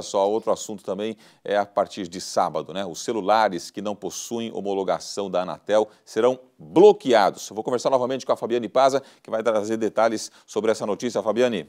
Olha só, outro assunto também é a partir de sábado, né? Os celulares que não possuem homologação da Anatel serão bloqueados. Eu vou conversar novamente com a Fabiane Paza, que vai trazer detalhes sobre essa notícia. Fabiane.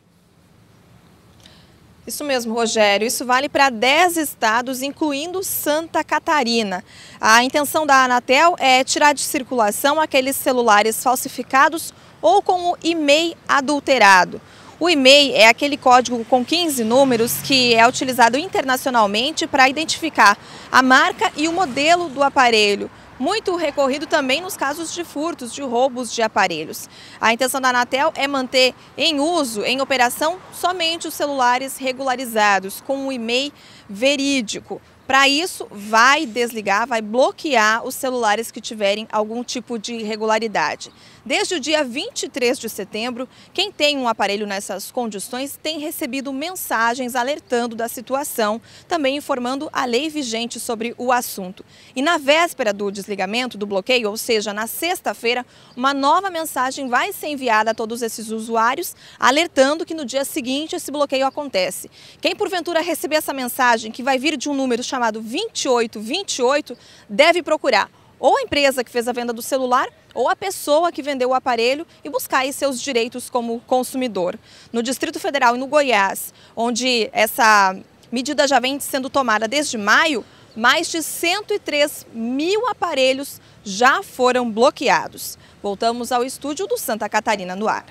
Isso mesmo, Rogério. Isso vale para 10 estados, incluindo Santa Catarina. A intenção da Anatel é tirar de circulação aqueles celulares falsificados ou com o e-mail adulterado. O e-mail é aquele código com 15 números que é utilizado internacionalmente para identificar a marca e o modelo do aparelho muito recorrido também nos casos de furtos, de roubos de aparelhos. A intenção da Anatel é manter em uso, em operação, somente os celulares regularizados, com um e-mail verídico. Para isso, vai desligar, vai bloquear os celulares que tiverem algum tipo de irregularidade. Desde o dia 23 de setembro, quem tem um aparelho nessas condições tem recebido mensagens alertando da situação, também informando a lei vigente sobre o assunto. E na véspera do desligamento, do bloqueio, ou seja, na sexta-feira, uma nova mensagem vai ser enviada a todos esses usuários, alertando que no dia seguinte esse bloqueio acontece. Quem porventura receber essa mensagem, que vai vir de um número chamado chamado 2828 deve procurar ou a empresa que fez a venda do celular ou a pessoa que vendeu o aparelho e buscar seus direitos como consumidor. No Distrito Federal e no Goiás, onde essa medida já vem sendo tomada desde maio, mais de 103 mil aparelhos já foram bloqueados. Voltamos ao estúdio do Santa Catarina no ar.